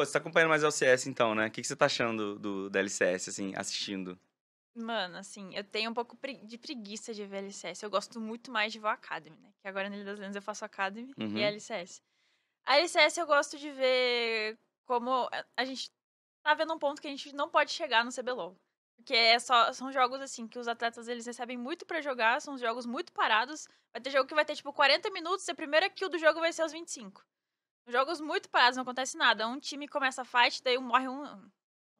Pô, você tá acompanhando mais LCS então, né? O que, que você tá achando do, do, da LCS, assim, assistindo? Mano, assim, eu tenho um pouco de preguiça de ver LCS. Eu gosto muito mais de ver Academy, né? Que agora na Ilha das Lendas eu faço Academy uhum. e LCS. A LCS eu gosto de ver como a gente tá vendo um ponto que a gente não pode chegar no CBLOL. Porque é só, são jogos, assim, que os atletas, eles recebem muito para jogar, são jogos muito parados. Vai ter jogo que vai ter, tipo, 40 minutos e a primeira kill do jogo vai ser aos 25. Jogos muito parados, não acontece nada. Um time começa a fight, daí morre um.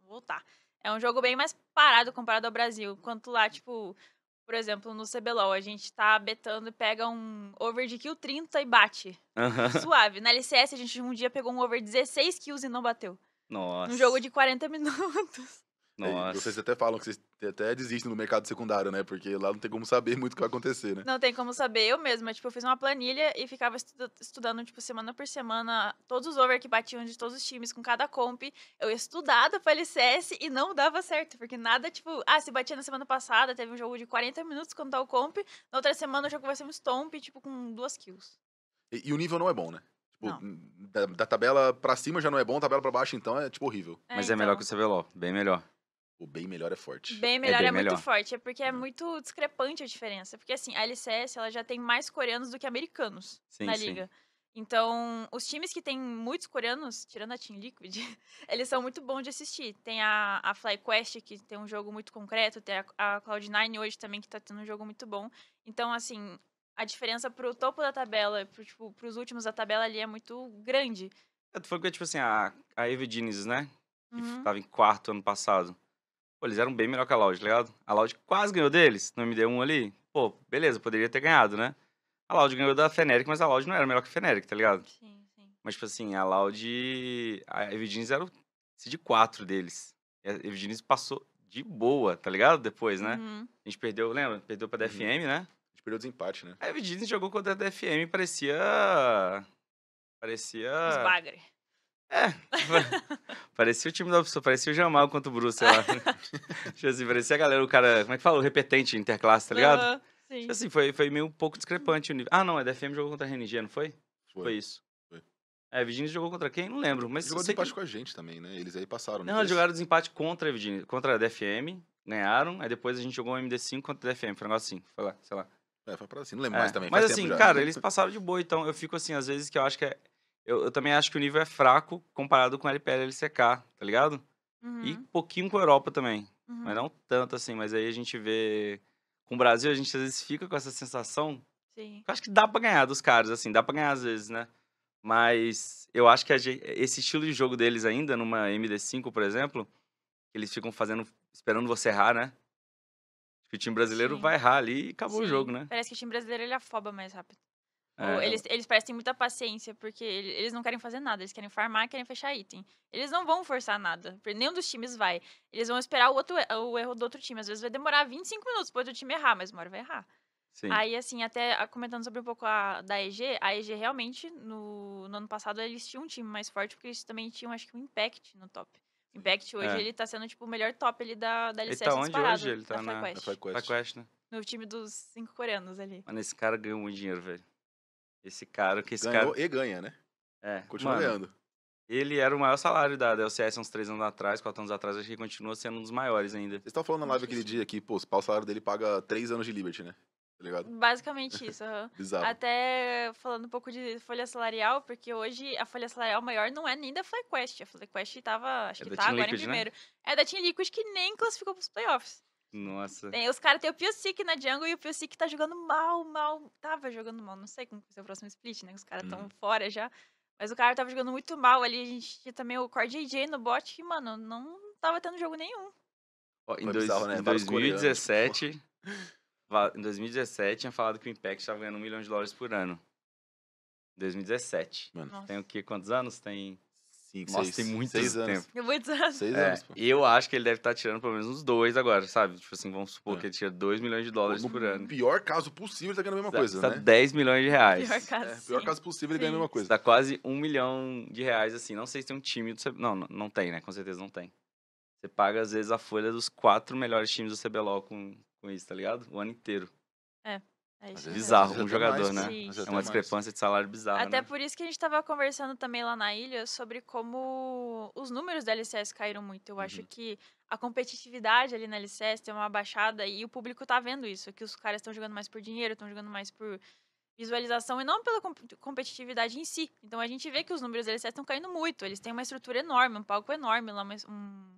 Vou voltar. É um jogo bem mais parado comparado ao Brasil. Enquanto lá, tipo, por exemplo, no CBLOL, a gente tá betando e pega um over de kill 30 e bate. Suave. Na LCS, a gente um dia pegou um over 16 kills e não bateu. Nossa. Um jogo de 40 minutos. É, Nossa. E vocês até falam que vocês até desistem no mercado secundário, né? Porque lá não tem como saber muito o que vai acontecer, né? Não tem como saber. Eu mesma, tipo, eu fiz uma planilha e ficava estudando, tipo, semana por semana, todos os over que batiam de todos os times, com cada comp. Eu estudava pra LCS e não dava certo, porque nada, tipo, ah, se batia na semana passada, teve um jogo de 40 minutos com tal comp, na outra semana o jogo vai ser um stomp, tipo, com duas kills. E, e o nível não é bom, né? Tipo, da, da, tabela pra cima já não é bom, tabela pra baixo então é, tipo, horrível. É, Mas é melhor então. que o CBLOL, bem melhor. O bem melhor é forte. Bem é melhor é, bem é melhor. muito forte, é porque é uhum. muito discrepante a diferença. Porque assim, a LCS ela já tem mais coreanos do que americanos sim, na liga. Sim. Então, os times que tem muitos coreanos, tirando a Team Liquid, eles são muito bons de assistir. Tem a, a FlyQuest, que tem um jogo muito concreto, tem a, a Cloud9 hoje também, que tá tendo um jogo muito bom. Então, assim, a diferença pro topo da tabela, pro, tipo, pros últimos da tabela ali é muito grande. É, tu falou que, é, tipo assim, a, a Eve Diniz, né? Que uhum. tava em quarto ano passado. Pô, eles eram bem melhor que a Loud, tá ligado? A Loud quase ganhou deles no MD1 ali. Pô, beleza, poderia ter ganhado, né? A Loud ganhou da Feneric, mas a Loud não era melhor que a Feneric, tá ligado? Sim, sim. Mas, tipo assim, a Loud. A Evidines era o cd 4 deles. E a Evidines passou de boa, tá ligado? Depois, né? Uhum. A gente perdeu, lembra? Perdeu pra DFM, uhum. né? A gente perdeu desempate, né? A Evidines jogou contra a DFM e parecia. Parecia. Os bagre. É. Parecia o time da opção, parecia o Jamal contra o Bruce, sei lá. Tipo assim, parecia a galera, o cara, como é que fala? O repetente interclasse, tá ligado? Uhum, sim. Tipo assim, foi, foi meio um pouco discrepante o nível. Ah, não, a DFM jogou contra a RNG, não foi? Foi, foi isso. Foi. É, a Virginia jogou contra quem? Não lembro. Mas jogou desempate que... com a gente também, né? Eles aí passaram. Né? Não, eles jogaram desempate contra a Virginia, contra a DFM, ganharam. Aí depois a gente jogou um MD5 contra a DFM, foi um negócio assim, foi lá, sei lá. É, foi pra assim, não lembro é. mais também. Mas assim, cara, eles passaram de boa, então eu fico assim, às vezes que eu acho que é eu, eu, também acho que o nível é fraco comparado com LPL e LCK, tá ligado? Uhum. E pouquinho com a Europa também. Uhum. Mas não tanto assim, mas aí a gente vê. Com o Brasil, a gente às vezes fica com essa sensação. Sim. Eu acho que dá pra ganhar dos caras, assim, dá pra ganhar às vezes, né? Mas eu acho que gente, esse estilo de jogo deles ainda, numa MD5, por exemplo, eles ficam fazendo. esperando você errar, né? Acho que o time brasileiro Sim. vai errar ali e acabou Sim. o jogo, né? Parece que o time brasileiro ele afoba mais rápido. É. Tipo, eles, eles parecem muita paciência, porque eles não querem fazer nada, eles querem farmar, querem fechar item. Eles não vão forçar nada, nenhum dos times vai. Eles vão esperar o, outro, o erro do outro time. Às vezes vai demorar 25 minutos para o outro time errar, mas uma hora vai errar. Sim. Aí, assim, até ah, comentando sobre um pouco a, da EG, a EG realmente, no, no ano passado, eles tinham um time mais forte, porque eles também tinham, acho que, um Impact no top. Impact hoje, é. ele tá sendo, tipo, o melhor top ali da, da LCS Ele tá onde hoje? Ele tá na, na FlyQuest. FlyQuest. FlyQuest, né? No time dos cinco coreanos ali. Mano, esse cara ganhou muito dinheiro, velho. Esse cara que esse Ganhou cara... e ganha, né? É. Continua mano, ganhando. Ele era o maior salário da, da LCS uns três anos atrás, quatro anos atrás, acho que continua sendo um dos maiores ainda. Vocês estão falando na live aquele dia que, pô, o salário dele paga três anos de Liberty, né? Tá ligado? Basicamente isso. Uhum. Até falando um pouco de folha salarial, porque hoje a folha salarial maior não é nem da FlyQuest. A FlyQuest tava, acho é que tá agora Liquid, em né? primeiro. Né? É da Team Liquid que nem classificou pros playoffs. Nossa. Tem, os caras têm o Piosic na jungle e o Piosic tá jogando mal, mal. Tava jogando mal, não sei como vai ser é o próximo split, né? Os caras estão hum. fora já. Mas o cara tava jogando muito mal ali. A gente tinha também o Core JJ no bot que, mano, não tava tendo jogo nenhum. Oh, em, dois, bizarro, né? em 2017, em 2017 tinha falado que o Impact estava ganhando um milhão de dólares por ano. 2017. Mano. Nossa. Tem o quê? Quantos anos? Tem nossa, seis, tem muitos seis anos. Tempo. Muitos anos. Seis é, anos, pô. E eu acho que ele deve estar tá tirando pelo menos uns dois agora, sabe? Tipo assim, vamos supor é. que ele tira 2 milhões de dólares no por ano. O pior caso possível, ele tá ganhando a mesma tá, coisa, está né? 10 milhões de reais. Pior caso, é, pior caso possível, ele sim. ganha a mesma coisa. Tá quase um milhão de reais, assim. Não sei se tem um time do CBLOL. Não, não tem, né? Com certeza não tem. Você paga, às vezes, a folha dos quatro melhores times do CBLOL com, com isso, tá ligado? O ano inteiro. É. É bizarro um jogador, né? É uma discrepância de salário bizarro. Até né? por isso que a gente estava conversando também lá na ilha sobre como os números da LCS caíram muito. Eu uhum. acho que a competitividade ali na LCS tem uma baixada e o público tá vendo isso, que os caras estão jogando mais por dinheiro, estão jogando mais por visualização e não pela comp competitividade em si. Então a gente vê que os números da LCS estão caindo muito. Eles têm uma estrutura enorme, um palco enorme lá, mas um,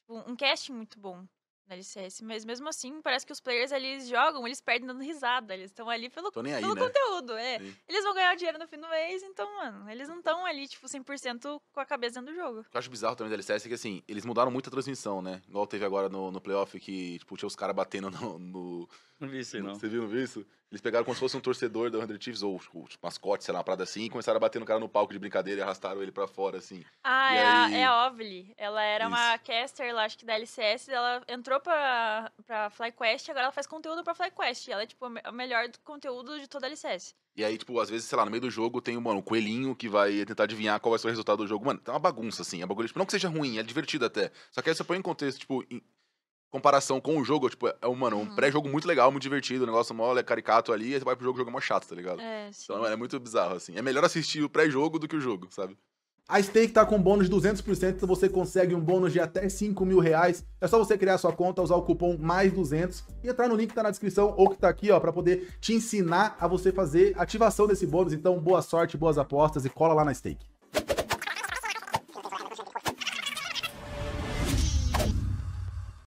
tipo, um casting muito bom na LCS, mas mesmo assim, parece que os players eles jogam, eles perdem dando risada, eles estão ali pelo, aí, pelo né? conteúdo, é. Sim. Eles vão ganhar dinheiro no fim do mês, então, mano, eles não estão ali, tipo, 100% com a cabeça dentro do jogo. O que eu acho bizarro também da LCS é que, assim, eles mudaram muito a transmissão, né? Igual teve agora no, no playoff, que, tipo, tinha os caras batendo no, no não vi isso aí, não. Você viu, não viu isso? Eles pegaram como se fosse um torcedor da Under Chiefs, ou tipo, mascote sei lá, uma parada assim, e começaram a bater no cara no palco de brincadeira e arrastaram ele pra fora, assim. Ah, e é, aí... É a, é Ela era isso. uma caster lá, acho que da LCS, ela entrou pra, pra FlyQuest, agora ela faz conteúdo pra FlyQuest. Ela é, tipo, o melhor conteúdo de toda a LCS. E aí, tipo, às vezes, sei lá, no meio do jogo tem, mano, um coelhinho que vai tentar adivinhar qual vai ser o resultado do jogo. Mano, tá uma bagunça, assim. É bagulho, tipo, não que seja ruim, é divertido até. Só que aí você põe em contexto, tipo, comparação com o jogo, tipo, é um, mano, um uhum. pré-jogo muito legal, muito divertido, o negócio mole é caricato ali, você vai pro jogo e jogo é mó chato, tá ligado? É, então, sim. Então é muito bizarro, assim. É melhor assistir o pré-jogo do que o jogo, sabe? A Stake tá com bônus de 200%, você consegue um bônus de até 5 mil reais. É só você criar sua conta, usar o cupom mais 200 e entrar no link que tá na descrição ou que tá aqui, ó, para poder te ensinar a você fazer ativação desse bônus. Então, boa sorte, boas apostas e cola lá na Stake.